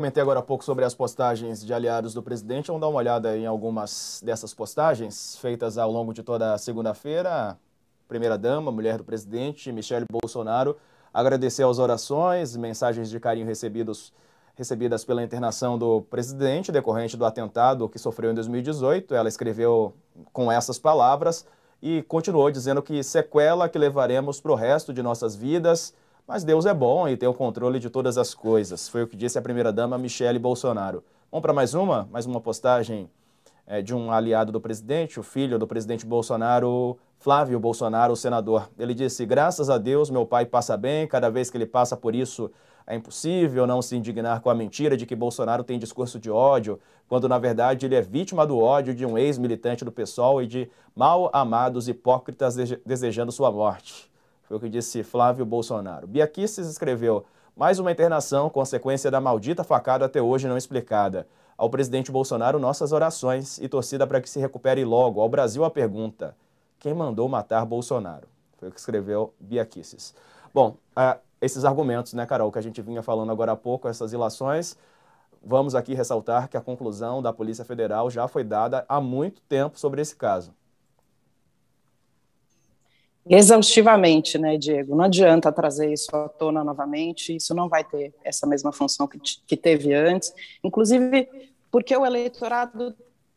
Comentei agora há pouco sobre as postagens de aliados do presidente. Vamos dar uma olhada em algumas dessas postagens feitas ao longo de toda a segunda-feira. Primeira-dama, mulher do presidente, Michele Bolsonaro, agradeceu as orações, mensagens de carinho recebidos, recebidas pela internação do presidente decorrente do atentado que sofreu em 2018. Ela escreveu com essas palavras e continuou dizendo que sequela que levaremos para o resto de nossas vidas mas Deus é bom e tem o controle de todas as coisas. Foi o que disse a primeira-dama Michele Bolsonaro. Vamos para mais uma? Mais uma postagem é, de um aliado do presidente, o filho do presidente Bolsonaro, Flávio Bolsonaro, o senador. Ele disse: Graças a Deus, meu pai passa bem, cada vez que ele passa por isso. É impossível não se indignar com a mentira de que Bolsonaro tem discurso de ódio, quando na verdade ele é vítima do ódio de um ex-militante do PSOL e de mal amados hipócritas desejando sua morte. Foi o que disse Flávio Bolsonaro. Biaquices escreveu: mais uma internação, consequência da maldita facada até hoje não explicada. Ao presidente Bolsonaro, nossas orações e torcida para que se recupere logo. Ao Brasil, a pergunta: quem mandou matar Bolsonaro? Foi o que escreveu Biaquices. Bom, uh, esses argumentos, né, Carol, que a gente vinha falando agora há pouco, essas ilações, vamos aqui ressaltar que a conclusão da Polícia Federal já foi dada há muito tempo sobre esse caso exaustivamente, né, Diego? Não adianta trazer isso à tona novamente, isso não vai ter essa mesma função que, que teve antes, inclusive porque o eleitorado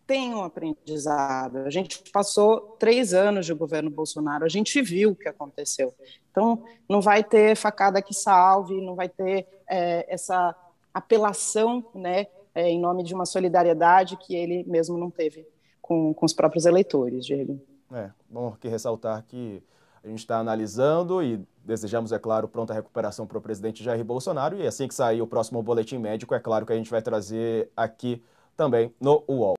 tem um aprendizado. A gente passou três anos de governo Bolsonaro, a gente viu o que aconteceu. Então, não vai ter facada que salve, não vai ter é, essa apelação né, é, em nome de uma solidariedade que ele mesmo não teve com, com os próprios eleitores, Diego. É, bom que ressaltar que a gente está analisando e desejamos, é claro, pronta recuperação para o presidente Jair Bolsonaro. E assim que sair o próximo boletim médico, é claro que a gente vai trazer aqui também no UOL.